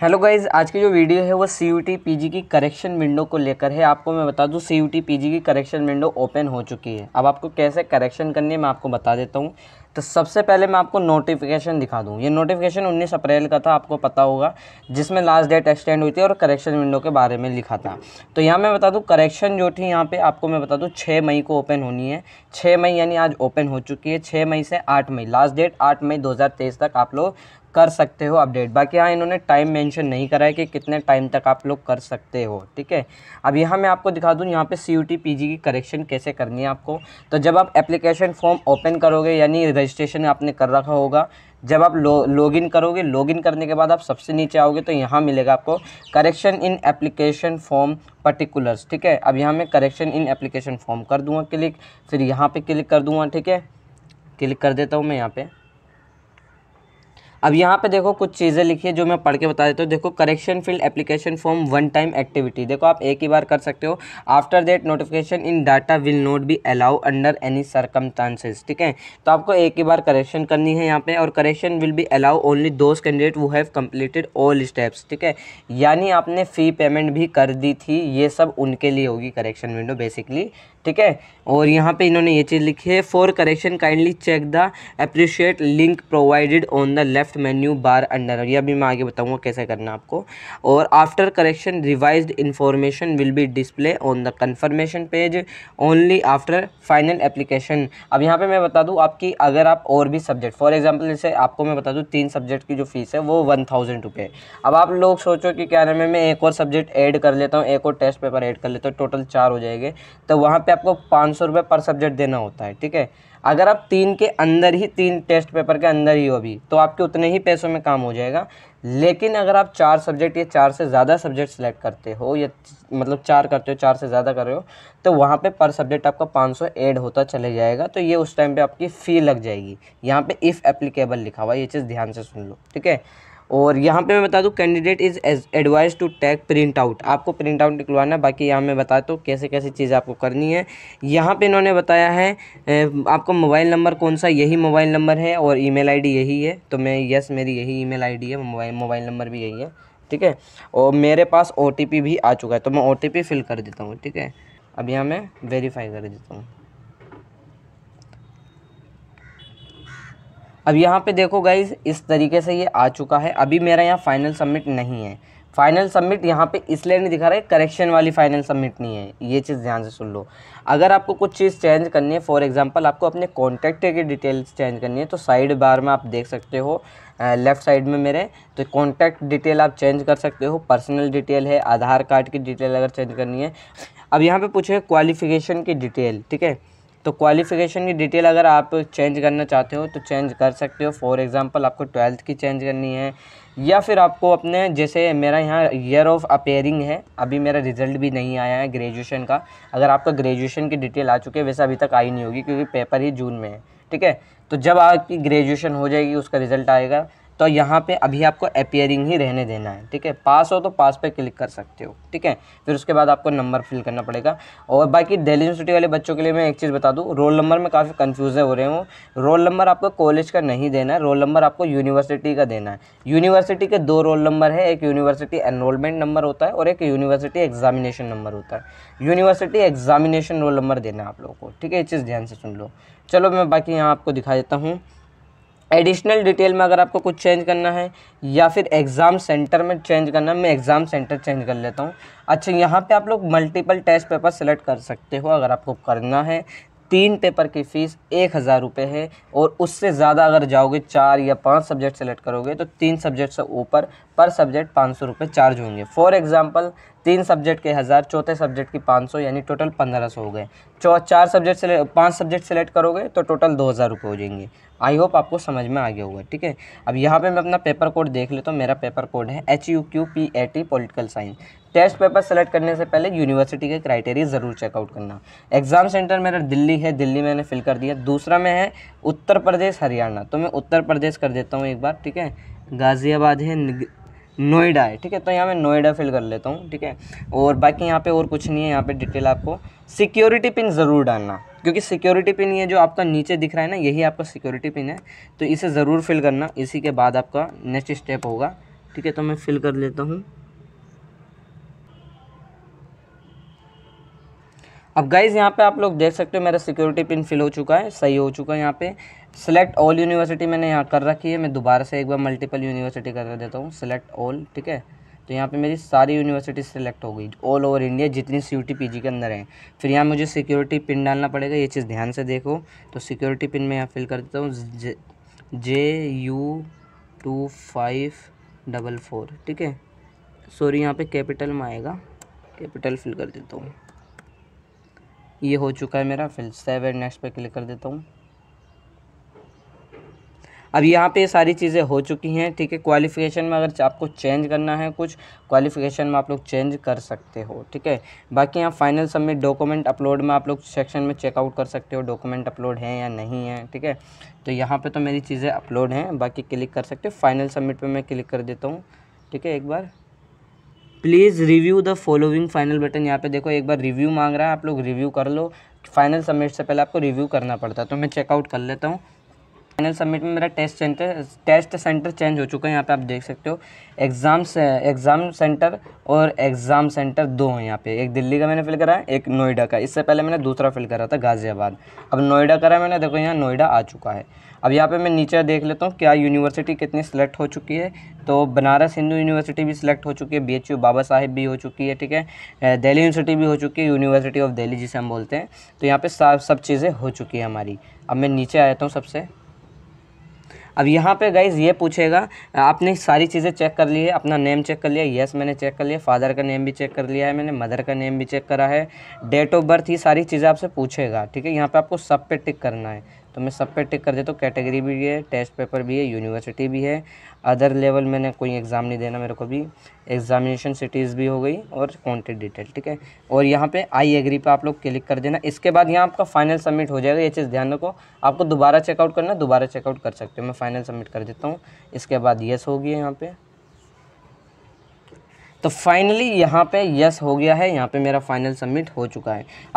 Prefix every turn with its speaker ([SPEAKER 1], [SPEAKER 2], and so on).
[SPEAKER 1] hello guys आज की जो वीडियो है वो C U T P G की करेक्शन विंडो को लेकर है आपको मैं बता दूँ C U T P G की करेक्शन विंडो ओपन हो चुकी है अब आपको कैसे करेक्शन करनी है मैं आपको बता देता हूँ तो सबसे पहले मैं आपको नोटिफिकेशन दिखा दूँ ये नोटिफिकेशन उन्नीस अप्रैल का था आपको पता होगा जिसमें लास्ट डेट एक्सटेंड हुई थी और करेक्शन विंडो के बारे में लिखा था तो यहाँ मैं बता दूँ करेक्शन जो थी यहाँ पर आपको मैं बता दूँ छः मई को ओपन होनी है छः मई यानी आज ओपन हो चुकी है छः मई से आठ मई लास्ट डेट आठ मई 2023 तक आप लोग कर सकते हो अपडेट बाकी हाँ इन्होंने टाइम मेंशन नहीं करा है कि कितने टाइम तक आप लोग कर सकते हो ठीक है अब यहाँ मैं आपको दिखा दूँ यहाँ पे सी यू की करेक्शन कैसे करनी है आपको तो जब आप एप्लीकेशन फॉर्म ओपन करोगे यानी रजिस्ट्रेशन आपने कर रखा होगा जब आप लो लॉगिन करोगे लॉगिन करने के बाद आप सबसे नीचे आओगे तो यहाँ मिलेगा आपको correction in application form particulars ठीक है अब यहाँ मैं करेक्शन इन एप्लीकेशन फॉर्म कर दूँगा क्लिक फिर यहाँ पे क्लिक कर दूँगा ठीक है क्लिक कर देता हूँ मैं यहाँ पे अब यहाँ पे देखो कुछ चीज़ें लिखी है जो मैं पढ़ के बता देता हूँ देखो correction field application form one time activity देखो आप एक ही बार कर सकते हो after that notification in data will not be allow under any circumstances ठीक है तो आपको एक ही बार करेक्शन करनी है यहाँ पे और correction will be allow only those candidate who have completed all steps ठीक है यानी आपने फ़ी पेमेंट भी कर दी थी ये सब उनके लिए होगी करेक्शन विंडो बेसिकली ठीक है और यहाँ पे इन्होंने ये चीज़ लिखी है for correction kindly check the appropriate link provided on the left menu bar under ये अभी मैं आगे बताऊँगा कैसे करना आपको और after correction revise information will be display on the confirmation page only after final application अब यहाँ पर मैं बता दूँ आपकी अगर आप और भी सब्जेक्ट फॉर एग्जाम्पल जैसे आपको मैं बता दूँ तीन सब्जेक्ट की जो फीस है वो वन थाउजेंड रुपये अब आप लोग सोचो कि क्या नाम है मैं एक और सब्जेक्ट ऐड कर लेता हूँ एक और टेस्ट पेपर ऐड कर लेता हूँ टोटल चार हो जाएंगे तो वहाँ पर आपको पाँच सौ पर सब्जेक्ट देना होता है ठीक है अगर आप तीन के अंदर ही तीन टेस्ट पेपर के अंदर ही हो अभी तो आपके उतने ही पैसों में काम हो जाएगा लेकिन अगर आप चार सब्जेक्ट या चार से ज़्यादा सब्जेक्ट सेलेक्ट करते हो या मतलब चार करते हो चार से ज़्यादा कर रहे हो तो वहाँ पे पर सब्जेक्ट आपका 500 ऐड होता चले जाएगा तो ये उस टाइम पे आपकी फ़ी लग जाएगी यहाँ पे इफ़ एप्लीकेबल लिखा हुआ ये चीज़ ध्यान से सुन लो ठीक है और यहाँ पे मैं बता दूँ candidate is advise to take print out आपको प्रिंट आउट निकलवाना बाकी यहाँ मैं बता दूँ तो कैसे कैसे चीज़ आपको करनी है यहाँ पे इन्होंने बताया है आपको मोबाइल नंबर कौन सा यही मोबाइल नंबर है और ईमेल आईडी यही है तो मैं यस मेरी यही ईमेल आईडी है मोबाइल मोबाइल नंबर भी यही है ठीक है और मेरे पास ओ भी आ चुका है तो मैं ओ फिल कर देता हूँ ठीक है अब यहाँ मैं वेरीफाई कर देता हूँ अब यहाँ पे देखो गाइज इस तरीके से ये आ चुका है अभी मेरा यहाँ फाइनल सबमिट नहीं है फाइनल सबमिट यहाँ पे इसलिए नहीं दिखा रहा है करेक्शन वाली फाइनल सबमिट नहीं है ये चीज़ ध्यान से सुन लो अगर आपको कुछ चीज़ चेंज करनी है फॉर एग्जांपल आपको अपने कॉन्टैक्ट की डिटेल्स चेंज करनी है तो साइड बार में आप देख सकते हो लेफ़्ट साइड में मेरे तो कॉन्टैक्ट डिटेल आप चेंज कर सकते हो पर्सनल डिटेल है आधार कार्ड की डिटेल अगर चेंज करनी है अब यहाँ पर पूछे क्वालिफिकेशन की डिटेल ठीक है तो क्वालिफ़िकेशन की डिटेल अगर आप चेंज करना चाहते हो तो चेंज कर सकते हो फॉर एग्ज़ाम्पल आपको ट्वेल्थ की चेंज करनी है या फिर आपको अपने जैसे मेरा यहाँ ईयर ऑफ अपेयरिंग है अभी मेरा रिज़ल्ट भी नहीं आया है ग्रेजुएशन का अगर आपका ग्रेजुएशन की डिटेल आ चुकी है वैसे अभी तक आई नहीं होगी क्योंकि पेपर ही जून में है ठीक है तो जब आपकी ग्रेजुएशन हो जाएगी उसका रिज़ल्ट आएगा तो यहाँ पे अभी आपको अपियरिंग ही रहने देना है ठीक है पास हो तो पास पे क्लिक कर सकते हो ठीक है फिर उसके बाद आपको नंबर फिल करना पड़ेगा और बाकी दिल्ली यूनिवर्सिटी वाले बच्चों के लिए मैं एक चीज़ बता दूँ रोल नंबर में काफ़ी कन्फ्यूज़ हो रहे हो रोल नंबर आपको कॉलेज का नहीं देना है रोल नंबर आपको यूनिवर्सिटी का देना है यूनिवर्सिटी के दो रोल नंबर है एक यूनिवर्सिटी एनरोलमेंट नंबर होता है और एक यूनिवर्सिटी एग्जामिनेशन नंबर होता है यूनिवर्सिटी एग्जामिनेशन रोल नंबर देना है आप लोगों को ठीक है ये चीज़ ध्यान से सुन लो चलो मैं बाकी यहाँ आपको दिखा देता हूँ एडिशनल डिटेल में अगर आपको कुछ चेंज करना है या फिर एग्ज़ाम सेंटर में चेंज करना है मैं एग्ज़ाम सेंटर चेंज कर लेता हूँ अच्छा यहाँ पे आप लोग मल्टीपल टेस्ट पेपर सेलेक्ट कर सकते हो अगर आपको करना है तीन पेपर की फ़ीस एक हज़ार रुपये है और उससे ज़्यादा अगर जाओगे चार या पाँच सब्जेक्ट सेलेक्ट करोगे तो तीन सब्जेक्ट से ऊपर पर सब्जेक्ट पाँच सौ रुपये चार्ज होंगे फॉर एग्ज़ाम्पल तीन सब्जेक्ट के हज़ार चौथे सब्जेक्ट की पाँच सौ यानी टोटल पंद्रह सौ हो गए चौ चार सब्जेक्ट से पाँच सब्जेक्ट सेलेक्ट करोगे तो टोटल दो हज़ार रुपये हो जाएंगे आई होप आपको समझ में आ गया होगा ठीक है अब यहाँ पे मैं अपना पेपर कोड देख लेता तो हूँ मेरा पेपर कोड है H U Q P A T political science test paper select करने से पहले यूनिवर्सिटी के क्राइटेरिया ज़रूर चेकआउट करना एग्ज़ाम सेंटर मेरा दिल्ली है दिल्ली मैंने फिल कर दिया दूसरा में है उत्तर प्रदेश हरियाणा तो मैं उत्तर प्रदेश कर देता हूँ एक बार ठीक है गाज़ियाबाद है नोएडा है ठीक है तो यहाँ मैं नोएडा फिल कर लेता हूँ ठीक है और बाकी यहाँ पे और कुछ नहीं है यहाँ पे डिटेल आपको सिक्योरिटी पिन ज़रूर डालना क्योंकि सिक्योरिटी पिन ये जो आपका नीचे दिख रहा है ना यही आपका सिक्योरिटी पिन है तो इसे ज़रूर फिल करना इसी के बाद आपका नेक्स्ट स्टेप होगा ठीक है तो मैं फिल कर लेता हूँ अब गाइज़ यहाँ पे आप लोग देख सकते हो मेरा सिक्योरिटी पिन फिल हो चुका है सही हो चुका है यहाँ पे सेलेक्ट ऑल यूनिवर्सिटी मैंने यहाँ कर रखी है मैं दोबारा से एक बार मल्टीपल यूनिवर्सिटी कर देता हूँ सेलेक्ट ऑल ठीक है तो यहाँ पे मेरी सारी यूनिवर्सिटी सेलेक्ट हो गई ऑल ओवर इंडिया जितनी सी यू के अंदर हैं फिर यहाँ मुझे सिक्योरिटी पिन डालना पड़ेगा ये चीज़ ध्यान से देखो तो सिक्योरिटी पिन मैं यहाँ फिल कर देता हूँ J U two five double four ठीक है सॉरी यहाँ पे कैपिटल में आएगा कैपिटल फिल कर देता हूँ ये हो चुका है मेरा फिल सेव एंड नेक्स्ट पे क्लिक कर देता हूँ अब यहाँ पे सारी चीज़ें हो चुकी हैं ठीक है क्वालिफ़िकेशन में अगर आपको चेंज करना है कुछ क्वालिफ़िकेशन में आप लोग चेंज कर सकते हो ठीक है बाकी यहाँ फाइनल सबमिट डॉक्यूमेंट अपलोड में आप लोग सेक्शन में चेकआउट कर सकते हो डॉक्यूमेंट अपलोड हैं या नहीं है ठीक है तो यहाँ पर तो मेरी चीज़ें अपलोड हैं बाकी क्लिक कर सकते हो फाइनल सबमिट पर मैं क्लिक कर देता हूँ ठीक है एक बार please review the following final button यहाँ पे देखो एक बार रिव्यू मांग रहा है आप लोग रिव्यू कर लो फाइनल सबमिट से पहले आपको रिव्यू करना पड़ता है तो मैं चेकआउट कर लेता हूँ फाइनल सबमिट में मेरा test centre test centre change हो चुका है यहाँ पे आप देख सकते हो एग्ज़ाम से एग्ज़ाम सेंटर और एग्ज़ाम सेंटर दो हैं यहाँ पे एक दिल्ली का मैंने फिल करा है एक नोएडा का इससे पहले मैंने दूसरा फिल करा था गाज़ियाबाद अब नोएडा करा मैंने देखो यहाँ नोएडा आ चुका है अब यहाँ पर मैं नीचे देख लेता हूँ क्या यूनिवर्सिटी कितनी सिलेक्ट हो चुकी है तो बनारस हिंदू यूनिवर्सिटी भी सिलेक्ट हो चुकी है बी बाबा साहेब भी हो चुकी है ठीक है दिल्ली यूनिवर्सिटी भी हो चुकी है यूनिवर्सिटी ऑफ दिल्ली जिसे हम बोलते हैं तो यहाँ पर सब चीज़ें हो चुकी है हमारी अब मैं नीचे आ जाता हूँ सबसे अब यहाँ पे गाइज ये पूछेगा आपने सारी चीज़ें चेक कर ली है अपना नेम चेक कर लिया येस मैंने चेक कर लिया फादर का नेम भी चेक कर लिया है मैंने मदर का नेम भी चेक करा है डेट ऑफ बर्थ ये सारी चीज़ें आपसे पूछेगा ठीक है यहाँ पर आपको सब पे टिक करना है तो मैं सब पे टिक कर देता हूँ कैटेगरी भी है टेस्ट पेपर भी है यूनिवर्सिटी भी है अदर लेवल मैंने कोई एग्ज़ाम नहीं देना मेरे को भी एग्जामिनेशन सिटीज़ भी हो गई और कॉन्टेक्ट डिटेल ठीक है और यहाँ पे आई एग्री पे आप लोग क्लिक कर देना इसके बाद यहाँ आपका फाइनल सबमिट हो जाएगा ये चीज़ ध्यान रखो आपको दोबारा चेकआउट करना दोबारा चेकआउट कर सकते हो मैं फाइनल सबमिट कर देता हूँ इसके बाद येस होगी यहाँ पर तो फाइनली यहाँ पर यस हो गया है यहाँ पर मेरा फाइनल सबमिट हो चुका है